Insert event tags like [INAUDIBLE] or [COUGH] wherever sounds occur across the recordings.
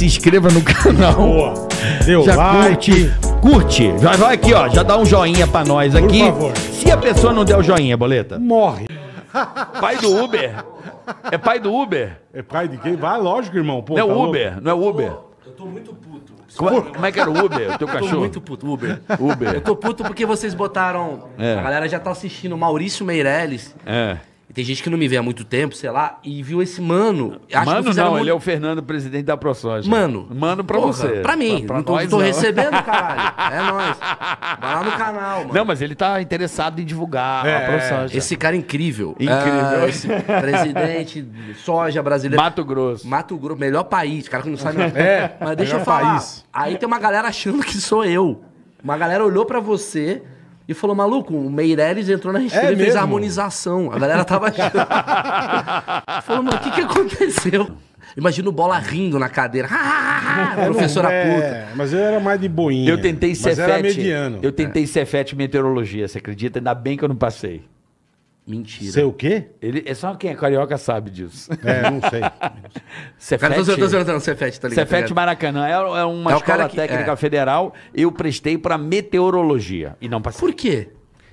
se inscreva no canal. Boa. Deu já like. curte. Curte. Já vai aqui, ó. Já dá um joinha pra nós aqui. Por favor. Se a pessoa não der o joinha, boleta. Morre. Pai do Uber. É pai do Uber? É pai de quem? Vai, lógico, irmão. Pô, não é tá Uber, louco. não é Uber. Eu tô muito puto. Como, é- como é que era o Uber, o teu cachorro? Eu tô muito puto, Uber. Uber. Eu tô puto porque vocês botaram. É. A galera já tá assistindo Maurício Meirelles. É. E tem gente que não me vê há muito tempo, sei lá, e viu esse mano. mano, não, muito... ele é o Fernando, presidente da ProSoja. Mano. Mano pra porra, você. Pra mim. Pra, pra não tô, nós, tô não. recebendo, [LAUGHS] caralho. É nóis. Vai lá no canal, mano. Não, mas ele tá interessado em divulgar é, a ProSoja. Esse cara é incrível. Incrível. Ah, presidente soja brasileira. Mato Grosso. Mato Grosso, melhor país. Cara que não sabe. [LAUGHS] É, mas deixa eu falar. País. Aí tem uma galera achando que sou eu. Uma galera olhou para você e falou: maluco, o Meirelles entrou na recheira é e fez a harmonização. A galera tava [LAUGHS] achando. falou, mano, o que, que aconteceu? Imagina o bola rindo na cadeira. É, professora é, puta. Mas eu era mais de boinha. Eu tentei mas fete, era mediano. Eu tentei é. Cefete Meteorologia, você acredita? Ainda bem que eu não passei. Mentira. Sei o quê? Ele, é só quem é carioca sabe disso. É, não sei. [LAUGHS] Cefete, tô, Cefete, tá ligado? Tá Cefete Maracanã. É, é uma é escola que, técnica é. federal. Eu prestei para meteorologia e não para. Por quê?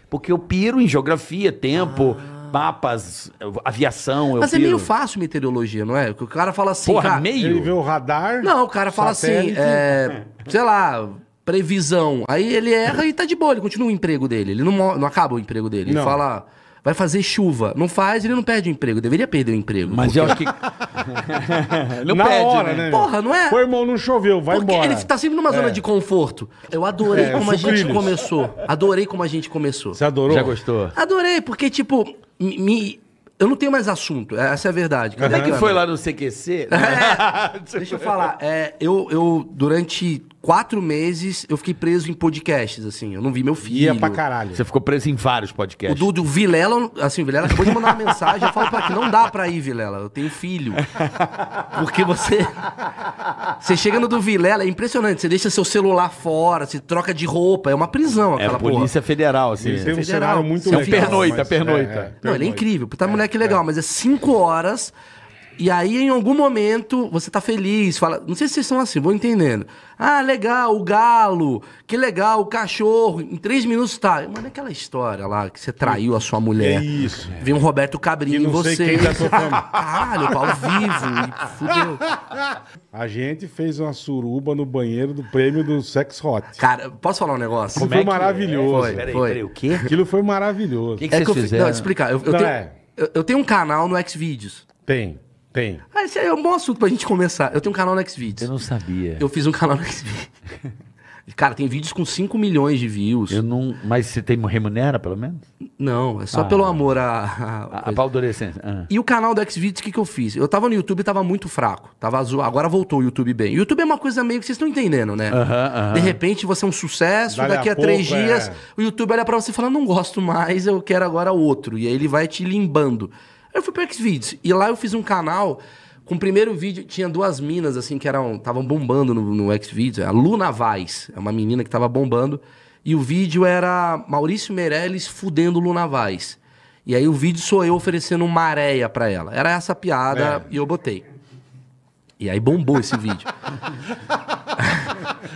Porque eu piro em geografia, tempo, ah. mapas, aviação. Mas é meio fácil meteorologia, não é? O cara fala assim. Porra, cara, meio? Ele vê o radar. Não, o cara fala assim. É, [LAUGHS] sei lá previsão. Aí ele erra e tá de boa, ele continua o emprego dele. Ele não, não acaba o emprego dele. Não. Ele fala, vai fazer chuva. Não faz, ele não perde o emprego. Deveria perder o emprego. Mas porque... eu acho que. [LAUGHS] não Na perde, hora, né? né? Porra, não é? Foi, irmão, não choveu, vai porque embora. Ele tá sempre numa zona é. de conforto. Eu adorei é, como a gente começou. Adorei como a gente começou. Você adorou? Já gostou? Adorei, porque, tipo, me. Eu não tenho mais assunto, essa é a verdade. Cadê é que foi lá no CQC? Né? [LAUGHS] É, deixa eu falar. É, eu, eu, durante quatro meses eu fiquei preso em podcasts, assim. Eu não vi meu filho. Ia pra caralho. Você ficou preso em vários podcasts. O Dudu, o Vilela, assim, o Vilela acabou de mandar uma mensagem. Eu falo pra que não dá pra ir, Vilela. Eu tenho filho. Porque você. Você chega no do Vilela, é impressionante. Você deixa seu celular fora, você troca de roupa. É uma prisão é aquela é, Polícia porra. Federal, assim. tem um federal. cenário muito legal. Pernoita, pernoita. É, é, pernoita. Não, ele é incrível. Tá, moleque é. legal, mas é cinco horas e aí, em algum momento, você tá feliz, fala. Não sei se vocês são assim, vou entendendo. Ah, legal, o galo, que legal, o cachorro. Em três minutos tá. Mas é aquela história lá que você traiu a sua mulher. isso. Vem um Roberto Cabrinho em você. Sei quem tá tocando. [LAUGHS] Caralho, pau vivo. Fudeu. A gente fez uma suruba no banheiro do prêmio do Sex Hot. Cara, posso falar um negócio? Como foi é maravilhoso. É, é? é? Foi, peraí, foi. Peraí, o quê? Aquilo foi maravilhoso. O que, que é vocês que eu, fizeram? Não, explicar. Eu, eu, não, tenho, é. eu, eu tenho um canal no Xvideos. Tem. Tem. Ah, esse aí é um bom assunto pra gente começar. Eu tenho um canal no Xvideos. Eu não sabia. Eu fiz um canal no Xvideos. [LAUGHS] Cara, tem vídeos com 5 milhões de views. Eu não. Mas você tem remunera, pelo menos? Não, é só ah, pelo amor à. A, a, Ah. E o canal do Xvideos, o que, que eu fiz? Eu tava no YouTube e tava muito fraco. Tava azul. Agora voltou o YouTube bem. O YouTube é uma coisa meio que vocês estão entendendo, né? Uh -huh, uh -huh. De repente você é um sucesso, Dali daqui a, a pouco, três dias é... o YouTube olha pra você e fala: não gosto mais, eu quero agora outro. E aí ele vai te limbando. Aí eu fui pro Xvideos. E lá eu fiz um canal com o primeiro vídeo, tinha duas minas, assim, que eram estavam bombando no, no Xvideos. A Luna Vaz, é uma menina que tava bombando. E o vídeo era Maurício Meirelles fudendo Luna Vaz. E aí o vídeo sou eu oferecendo uma areia pra ela. Era essa piada é. e eu botei. E aí bombou esse vídeo. [LAUGHS]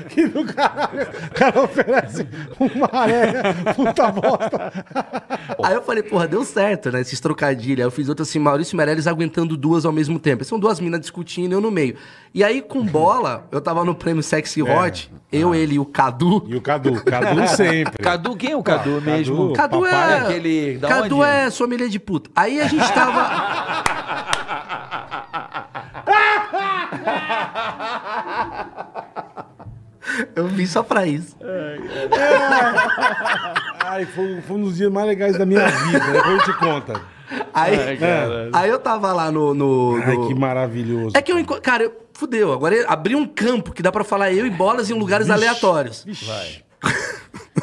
que [LAUGHS] do caralho. O cara oferece uma areia, puta bosta. [LAUGHS] Aí eu falei, porra, deu certo, né? Esses trocadilhos. Aí eu fiz outro assim, Maurício Meirelles aguentando duas ao mesmo tempo. São duas minas discutindo, eu no meio. E aí, com bola, [LAUGHS] eu tava no prêmio Sexy é. Hot, é. eu, ah. ele e o Cadu. E o Cadu, Cadu sempre. Cadu, quem é o Cadu ah, mesmo? Cadu, Cadu é... Aquele... Da Cadu onde? é sua milha de puta. Aí a gente tava... Eu vim só pra isso. É. Ai, foi, foi um dos dias mais legais da minha vida. Depois eu te conta. Aí, é. aí eu tava lá no, no, no. Ai, que maravilhoso. É que eu encontro. Cara, eu... fudeu. Agora abri um campo que dá pra falar eu e bolas em lugares Vixe. aleatórios. Vixe. Vai. [LAUGHS]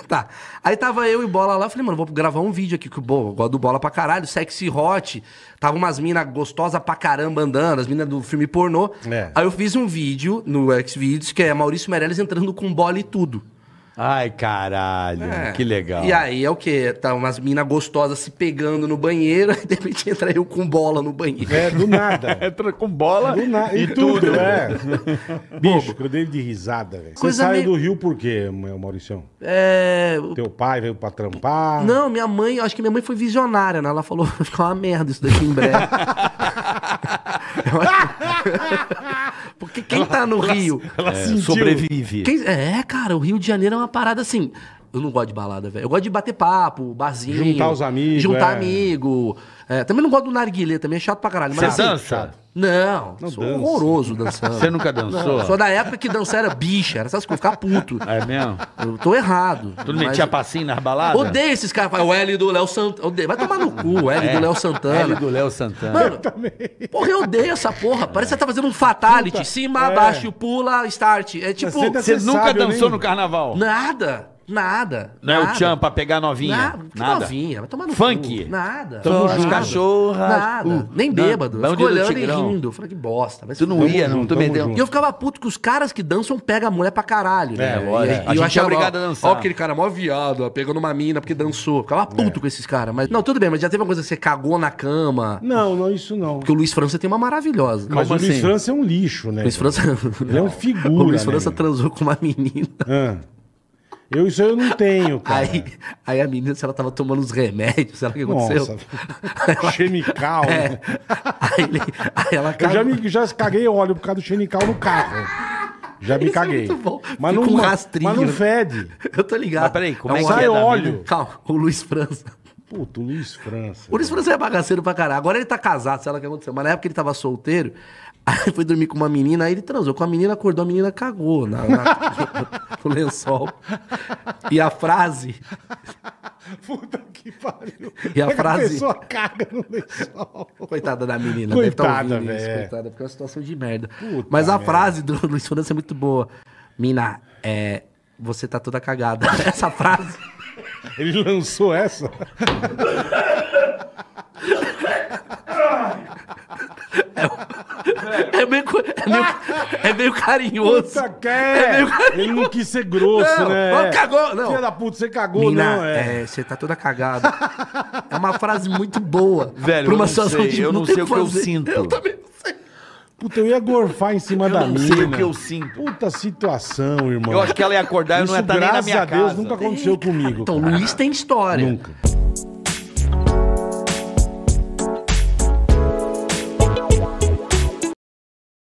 tá. Aí tava eu e Bola lá, falei, mano, vou gravar um vídeo aqui, que bom, eu gosto do Bola pra caralho, sexy hot. Tava umas minas gostosas pra caramba andando, as minas do filme pornô. É. Aí eu fiz um vídeo no Xvideos, que é Maurício Meirelles entrando com bola e tudo. Ai, caralho, é. que legal. E aí é o quê? Tá umas minas gostosas se pegando no banheiro, e [LAUGHS] de repente entra eu com bola no banheiro. É, do nada. [LAUGHS] entra com bola do na... e, e tudo, tudo. É. [LAUGHS] Bicho, eu dei de risada, velho. Você saiu meio... do Rio por quê, Mauricião? É... Teu pai veio pra trampar? Não, minha mãe, acho que minha mãe foi visionária, né? Ela falou, vai ficar uma merda isso daqui em breve. Porque quem ela, tá no ela, Rio. Ela, é, sobrevive. Quem, é, cara, o Rio de Janeiro é uma parada assim. Eu não gosto de balada, velho. Eu gosto de bater papo, barzinho. Juntar os amigos. Juntar é. amigo. É, também não gosto do narguilé, também é chato pra caralho. Você assim, dança? Não, não sou dança. horroroso dançando. Você nunca dançou? Não, sou da época que dançar era bicha, era essas coisas, ficar puto. É mesmo? Eu tô errado. Tu não mas... metia passinho nas baladas? Odeio esses caras. O L do Léo Santana. Odeio. Vai tomar no cu, o L é. do Léo Santana. L do Léo Santana. Mano, eu também. porra, eu odeio essa porra. Parece que você tá fazendo um fatality. Puta. Cima, é. pula, start. É tipo... Você, você nunca dançou no carnaval? Nada. Nada. Não nada. é o tchan pra pegar novinha? Na, nada. Novinha, vai tomar no Funk? Cu. Nada. Tamo As cachorras. Nada. Uh, Nem bêbado. Não, olhando e rindo. Falei que bosta. Mas tu não ia, não. Tu meteu. E eu ficava puto que os caras que dançam pegam a mulher pra caralho. Né? É, né? olha. E, a eu é achei obrigado a dançar. Ó, aquele cara mó viado, ó, pegando uma mina porque dançou. Ficava é. puto é. com esses caras. Mas, não, tudo bem, mas já teve uma coisa que você cagou na cama. Não, não, isso não. Porque o Luiz França tem uma maravilhosa. Mas o Luiz assim? França é um lixo, né? Luiz França. Ele é um figura. [LAUGHS] O Luiz França né? transou com uma menina. Eu isso eu não tenho, cara. Aí, aí a menina, se ela tava tomando os remédios, sei lá o que aconteceu. Nossa, chemical. É. Né? Aí, ele, aí ela caiu. Eu já, me, já caguei óleo por causa do chemical no carro. Já me Isso é caguei. É mas, não, um mas não fede. [LAUGHS] Eu tô ligado. Mas peraí, como é, é que sai é óleo. Calma, o Luiz França. Puto, o Luiz França. O Luiz França é bagaceiro pra caralho. Agora ele tá casado, sei lá o que aconteceu. Mas na época ele tava solteiro, Aí foi dormir com uma menina, aí ele transou com a menina, acordou, a menina cagou na, na, [LAUGHS] no lençol. E a frase. Puta que pariu. E a é frase. A pessoa caga no lençol. Coitada da menina, tá coitada, deve estar coitada, porque é uma situação de merda. Puta Mas a merda. frase do Luiz Fernando é muito boa. Mina, é, você tá toda cagada. [LAUGHS] Essa frase. Ele lançou essa? [LAUGHS] É é meio, é meio, ah! é meio carinhoso. Puta, quer. É. é meio carinhoso. Ele não quis ser grosso, não, né? Não, cagou, não. Filha da puta, você cagou, Mina, não, é. é. Você tá toda cagada. é uma frase muito boa. Velho, pra uma eu não sei, de, eu não, não sei o que, que eu sinto. Eu também não sei. Puta, eu ia gorfar em cima eu da minha. Eu não sei o que eu sinto. Puta situação, irmão. Eu acho que ela ia acordar e não ia estar tá nem na minha casa. Graças a Deus, nunca aconteceu Ei, comigo. Então, cara. Luiz tem história. Nunca.